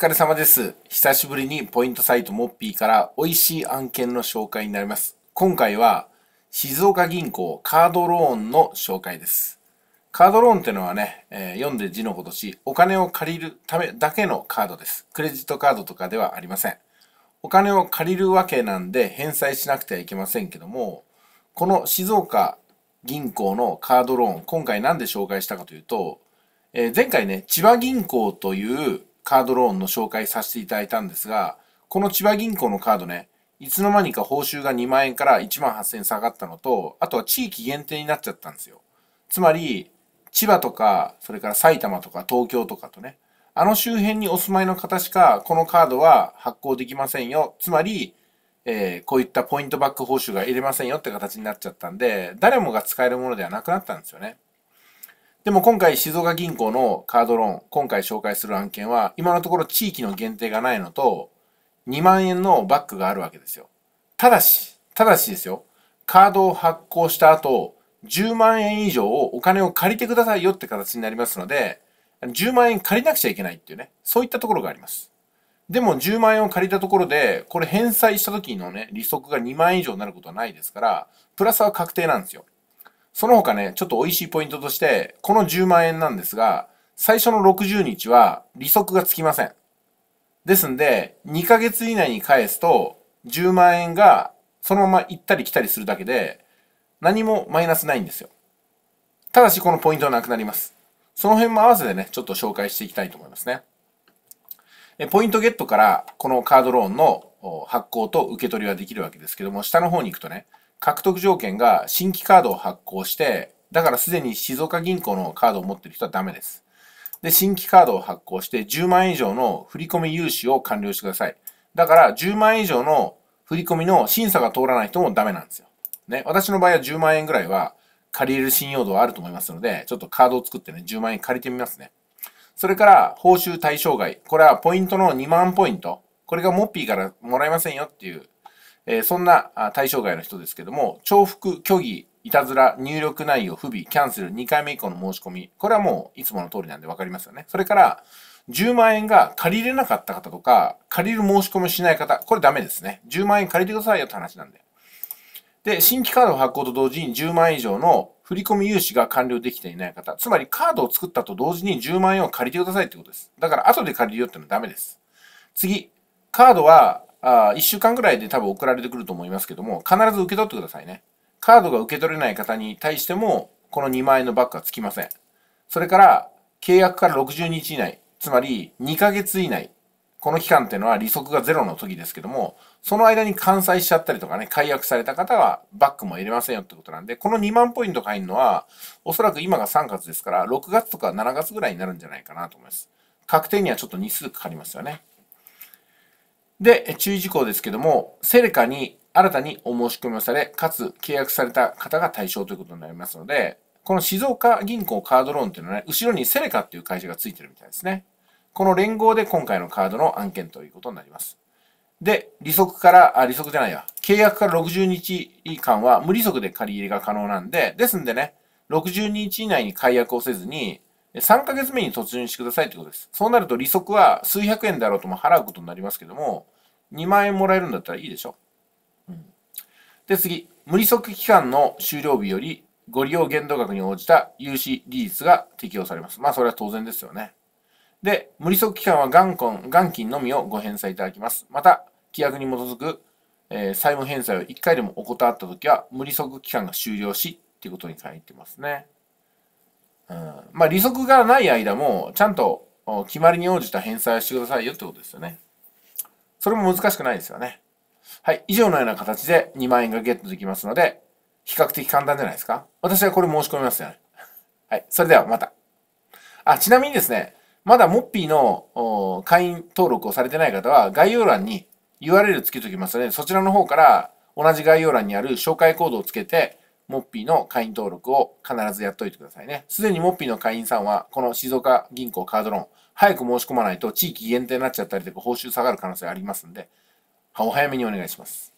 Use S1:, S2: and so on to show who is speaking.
S1: 疲れ様です。久しぶりにポイントサイトモッピーから美味しい案件の紹介になります。今回は静岡銀行カードローンの紹介です。カードローンってのはね、えー、読んで字のことし、お金を借りるためだけのカードです。クレジットカードとかではありません。お金を借りるわけなんで返済しなくてはいけませんけども、この静岡銀行のカードローン、今回なんで紹介したかというと、えー、前回ね、千葉銀行というカードローンの紹介させていただいたんですが、この千葉銀行のカードね、いつの間にか報酬が2万円から1万8000円下がったのと、あとは地域限定になっちゃったんですよ。つまり、千葉とか、それから埼玉とか東京とかとね、あの周辺にお住まいの方しかこのカードは発行できませんよ。つまり、えー、こういったポイントバック報酬が入れませんよって形になっちゃったんで、誰もが使えるものではなくなったんですよね。でも今回静岡銀行のカードローン、今回紹介する案件は、今のところ地域の限定がないのと、2万円のバックがあるわけですよ。ただし、ただしですよ、カードを発行した後、10万円以上お金を借りてくださいよって形になりますので、10万円借りなくちゃいけないっていうね、そういったところがあります。でも10万円を借りたところで、これ返済した時のね、利息が2万円以上になることはないですから、プラスは確定なんですよ。その他ね、ちょっと美味しいポイントとして、この10万円なんですが、最初の60日は利息がつきません。ですんで、2ヶ月以内に返すと、10万円がそのまま行ったり来たりするだけで、何もマイナスないんですよ。ただし、このポイントはなくなります。その辺も合わせてね、ちょっと紹介していきたいと思いますね。ポイントゲットから、このカードローンの発行と受け取りはできるわけですけども、下の方に行くとね、獲得条件が新規カードを発行して、だからすでに静岡銀行のカードを持ってる人はダメです。で、新規カードを発行して10万円以上の振込融資を完了してください。だから10万円以上の振込の審査が通らない人もダメなんですよ。ね。私の場合は10万円ぐらいは借りれる信用度はあると思いますので、ちょっとカードを作ってね、10万円借りてみますね。それから、報酬対象外。これはポイントの2万ポイント。これがモッピーからもらえませんよっていうえー、そんな対象外の人ですけども、重複、虚偽、いたずら、入力内容、不備、キャンセル、2回目以降の申し込み。これはもういつもの通りなんで分かりますよね。それから、10万円が借りれなかった方とか、借りる申し込みしない方、これダメですね。10万円借りてくださいよって話なんで。で、新規カード発行と同時に10万円以上の振込融資が完了できていない方、つまりカードを作ったと同時に10万円を借りてくださいってことです。だから後で借りるよってのはダメです。次、カードはあ1週間ぐらいで多分送られてくると思いますけども、必ず受け取ってくださいね。カードが受け取れない方に対しても、この2万円のバッグはつきません。それから、契約から60日以内、つまり2ヶ月以内、この期間っていうのは利息がゼロの時ですけども、その間に完済しちゃったりとかね、解約された方はバックも入れませんよってことなんで、この2万ポイント入るのは、おそらく今が3月ですから、6月とか7月ぐらいになるんじゃないかなと思います。確定にはちょっと日数かかりますよね。で、注意事項ですけども、セレカに新たにお申し込みをされ、かつ契約された方が対象ということになりますので、この静岡銀行カードローンっていうのはね、後ろにセレカっていう会社がついてるみたいですね。この連合で今回のカードの案件ということになります。で、利息から、あ、利息じゃないや、契約から60日間は無利息で借り入れが可能なんで、ですんでね、60日以内に解約をせずに、3ヶ月目に突入してくださいということです。そうなると利息は数百円であろうとも払うことになりますけども、2万円もらえるんだったらいいでしょ。うん、で、次。無利息期間の終了日よりご利用限度額に応じた融資利率が適用されます。まあ、それは当然ですよね。で、無利息期間は元金元金のみをご返済いただきます。また、規約に基づく、えー、債務返済を1回でも怠ったときは、無利息期間が終了し、っていうことに書いてますね。まあ利息がない間も、ちゃんと決まりに応じた返済をしてくださいよってことですよね。それも難しくないですよね。はい。以上のような形で2万円がゲットできますので、比較的簡単じゃないですか。私はこれ申し込みますよね。はい。それではまた。あ、ちなみにですね、まだモッピーの会員登録をされてない方は、概要欄に URL つけておきますので、そちらの方から同じ概要欄にある紹介コードをつけて、モッピーの会員登録を必ずやっといてくださいね。すでにモッピーの会員さんは、この静岡銀行カードローン、早く申し込まないと地域限定になっちゃったりとか報酬下がる可能性ありますんで、お早めにお願いします。